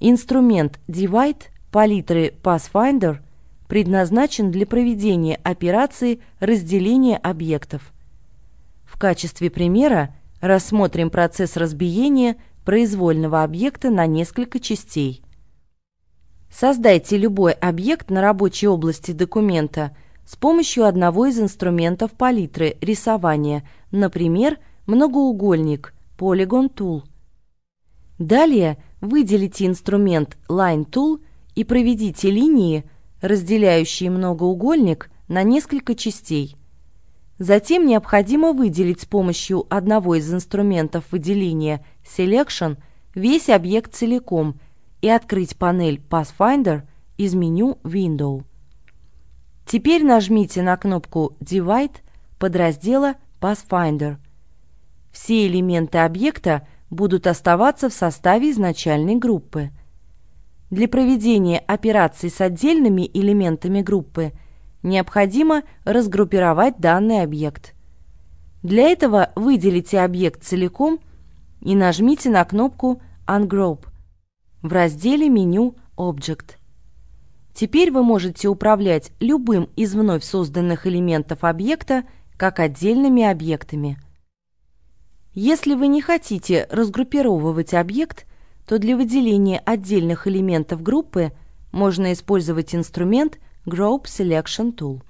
Инструмент Divide палитры Pathfinder предназначен для проведения операции разделения объектов. В качестве примера рассмотрим процесс разбиения произвольного объекта на несколько частей. Создайте любой объект на рабочей области документа с помощью одного из инструментов палитры рисования, например, многоугольник, Polygon Tool. Далее – Выделите инструмент Line Tool и проведите линии, разделяющие многоугольник на несколько частей. Затем необходимо выделить с помощью одного из инструментов выделения Selection весь объект целиком и открыть панель Pathfinder из меню Window. Теперь нажмите на кнопку Divide подраздела Pathfinder. Все элементы объекта – будут оставаться в составе изначальной группы. Для проведения операций с отдельными элементами группы необходимо разгруппировать данный объект. Для этого выделите объект целиком и нажмите на кнопку «Ungroup» в разделе меню «Object». Теперь вы можете управлять любым из вновь созданных элементов объекта как отдельными объектами – если вы не хотите разгруппировывать объект, то для выделения отдельных элементов группы можно использовать инструмент Group Selection Tool.